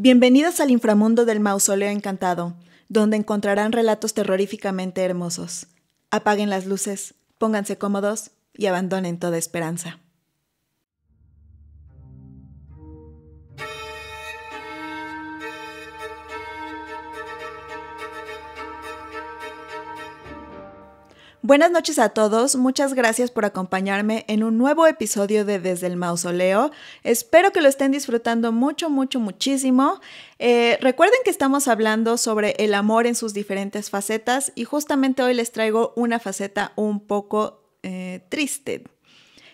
Bienvenidos al inframundo del mausoleo encantado, donde encontrarán relatos terroríficamente hermosos. Apaguen las luces, pónganse cómodos y abandonen toda esperanza. Buenas noches a todos, muchas gracias por acompañarme en un nuevo episodio de Desde el Mausoleo. Espero que lo estén disfrutando mucho, mucho, muchísimo. Eh, recuerden que estamos hablando sobre el amor en sus diferentes facetas y justamente hoy les traigo una faceta un poco eh, triste.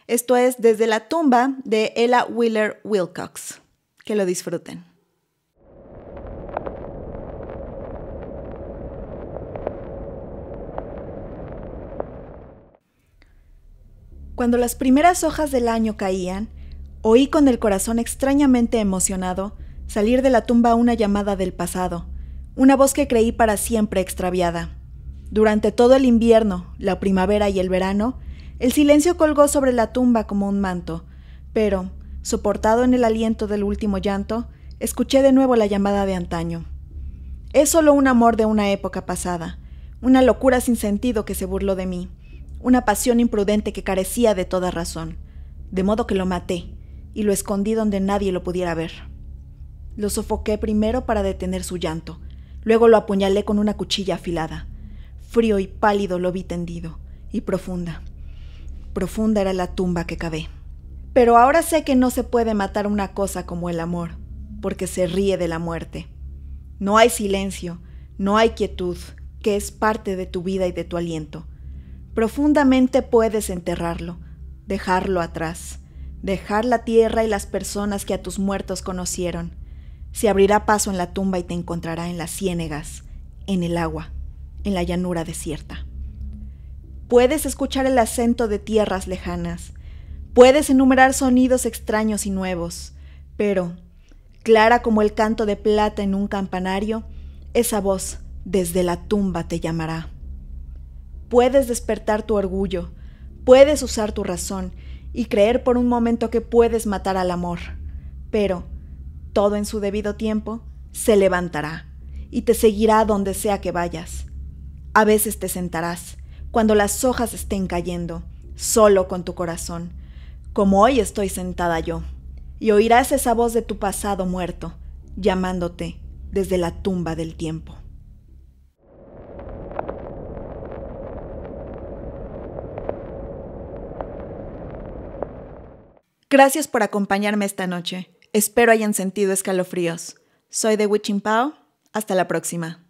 Esto es Desde la tumba de Ella Wheeler Wilcox. Que lo disfruten. Cuando las primeras hojas del año caían, oí con el corazón extrañamente emocionado salir de la tumba una llamada del pasado, una voz que creí para siempre extraviada. Durante todo el invierno, la primavera y el verano, el silencio colgó sobre la tumba como un manto, pero, soportado en el aliento del último llanto, escuché de nuevo la llamada de antaño. Es solo un amor de una época pasada, una locura sin sentido que se burló de mí, una pasión imprudente que carecía de toda razón, de modo que lo maté y lo escondí donde nadie lo pudiera ver. Lo sofoqué primero para detener su llanto, luego lo apuñalé con una cuchilla afilada. Frío y pálido lo vi tendido, y profunda. Profunda era la tumba que cabé. Pero ahora sé que no se puede matar una cosa como el amor, porque se ríe de la muerte. No hay silencio, no hay quietud, que es parte de tu vida y de tu aliento. Profundamente puedes enterrarlo, dejarlo atrás, dejar la tierra y las personas que a tus muertos conocieron. Se abrirá paso en la tumba y te encontrará en las ciénegas, en el agua, en la llanura desierta. Puedes escuchar el acento de tierras lejanas, puedes enumerar sonidos extraños y nuevos, pero, clara como el canto de plata en un campanario, esa voz desde la tumba te llamará. Puedes despertar tu orgullo, puedes usar tu razón y creer por un momento que puedes matar al amor, pero todo en su debido tiempo se levantará y te seguirá donde sea que vayas. A veces te sentarás cuando las hojas estén cayendo, solo con tu corazón, como hoy estoy sentada yo, y oirás esa voz de tu pasado muerto, llamándote desde la tumba del tiempo. Gracias por acompañarme esta noche. Espero hayan sentido escalofríos. Soy de Witching Pao. Hasta la próxima.